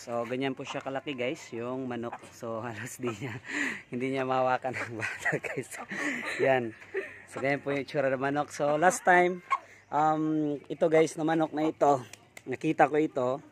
So, ganyan po siya kalaki guys, yung manok. So, halos di niya, hindi niya mahawakan ng bata guys. Yan. So, ganyan po yung itsura ng manok. So, last time, um, ito guys, na manok na ito, nakita ko ito,